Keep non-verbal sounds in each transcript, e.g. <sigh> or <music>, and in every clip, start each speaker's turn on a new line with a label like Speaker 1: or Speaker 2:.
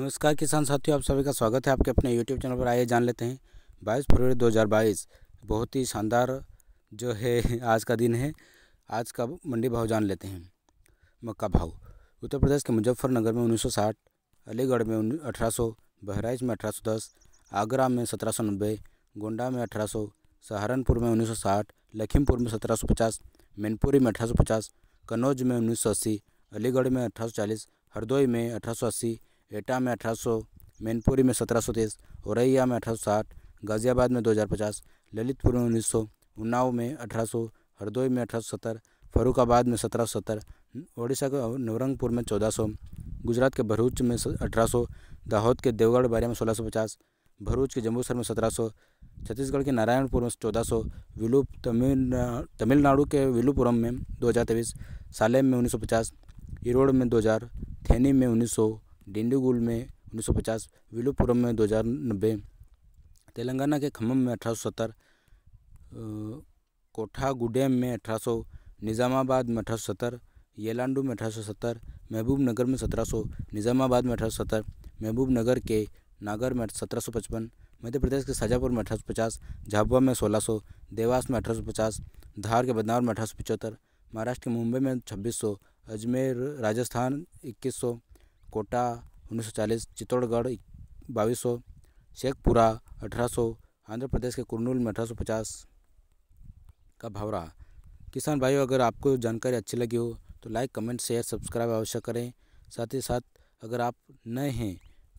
Speaker 1: नमस्कार किसान साथियों आप सभी का स्वागत है आपके अपने यूट्यूब चैनल पर आइए जान लेते हैं 22 फरवरी 2022 बहुत ही शानदार जो है <laughs> आज का दिन है आज का मंडी भाव जान लेते हैं मक्का भाव उत्तर प्रदेश के मुजफ्फरनगर में 1960 अलीगढ़ में अठारह बहराइच में 1810 आगरा में सत्रह गोंडा में अठारह सहारनपुर में उन्नीस लखीमपुर में सत्रह मैनपुरी में अठारह कन्नौज में उन्नीस अलीगढ़ में अठारह हरदोई में अठारह एटा में अठारह सौ मैनपुरी में सत्रह सौ तेईस औरैया में अठारह सौ साठ गाज़ियाबाद में दो हज़ार पचास ललितपुर में उन्नीस सौ उन्नाव में अठारह सौ हरदोई में अठारह सौ सत्तर फरुखाबाद में सत्रह सौ सत्तर उड़ीसा के नवरंगपुर में चौदह सौ गुजरात के भरूच में अठारह सौ दाहोद के देवगढ़ बारिया में सोलह सौ पचास भरूच के जम्बूसर में सत्रह सौ छत्तीसगढ़ के नारायणपुर में सौ विलुप तमिलना तमिलनाडु के विलुपुरम में दो हज़ार तेईस सालेम में उन्नीस सौ पचास इरोड में दो हजार थेनी में उन्नीस सौ डिंडीगुल में 1950 विलुपुरम में दो तेलंगाना के खम्भम में अठारह कोठागुडेम में अठारह निज़ामाबाद में अठारह येलांडू में अठारह महबूब नगर में 1700 निज़ामाबाद में अठारह महबूब नगर के नागर में 1755 मध्य प्रदेश के शाजापुर में 1850 झाबुआ में 1600 देवास में 1850 धार के बदनावर में अठारह महाराष्ट्र के मुंबई में सौ अजमेर राजस्थान सौ कोटा 1940 चित्तौड़गढ़ बाईस सौ शेखपुरा अठारह सौ आंध्र प्रदेश के कुरनूल में अठारह सौ पचास का भाव रहा किसान भाइयों अगर आपको जानकारी अच्छी लगी हो तो लाइक कमेंट शेयर सब्सक्राइब अवश्य करें साथ ही साथ अगर आप नए हैं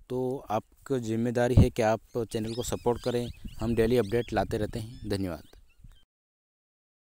Speaker 1: तो आपको जिम्मेदारी है कि आप चैनल को सपोर्ट करें हम डेली अपडेट लाते रहते हैं धन्यवाद